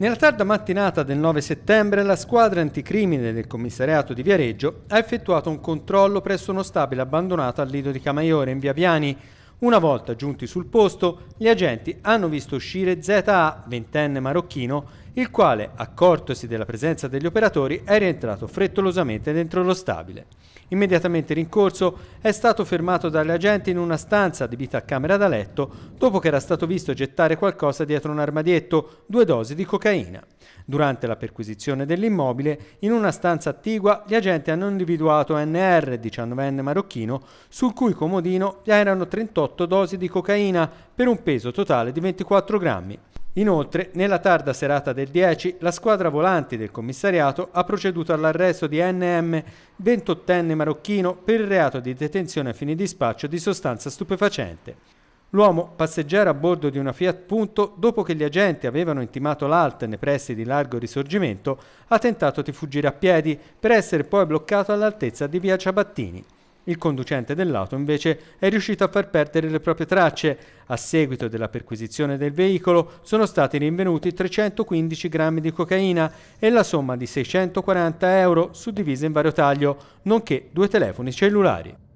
Nella tarda mattinata del 9 settembre la squadra anticrimine del commissariato di Viareggio ha effettuato un controllo presso uno stabile abbandonato al lido di Camaiore in via Viani una volta giunti sul posto, gli agenti hanno visto uscire ZA, ventenne marocchino, il quale, accortosi della presenza degli operatori, è rientrato frettolosamente dentro lo stabile. Immediatamente rincorso, è stato fermato dagli agenti in una stanza adibita a camera da letto, dopo che era stato visto gettare qualcosa dietro un armadietto, due dosi di cocaina. Durante la perquisizione dell'immobile, in una stanza attigua, gli agenti hanno individuato NR, 19enne marocchino, sul cui comodino erano 38 28 dosi di cocaina per un peso totale di 24 grammi. Inoltre, nella tarda serata del 10, la squadra volanti del commissariato ha proceduto all'arresto di NM, 28enne marocchino, per il reato di detenzione a fini di spaccio di sostanza stupefacente. L'uomo passeggiava a bordo di una Fiat Punto dopo che gli agenti avevano intimato l'alt nei pressi di Largo Risorgimento, ha tentato di fuggire a piedi per essere poi bloccato all'altezza di via Ciabattini il conducente dell'auto invece è riuscito a far perdere le proprie tracce. A seguito della perquisizione del veicolo sono stati rinvenuti 315 grammi di cocaina e la somma di 640 euro suddivisa in vario taglio, nonché due telefoni cellulari.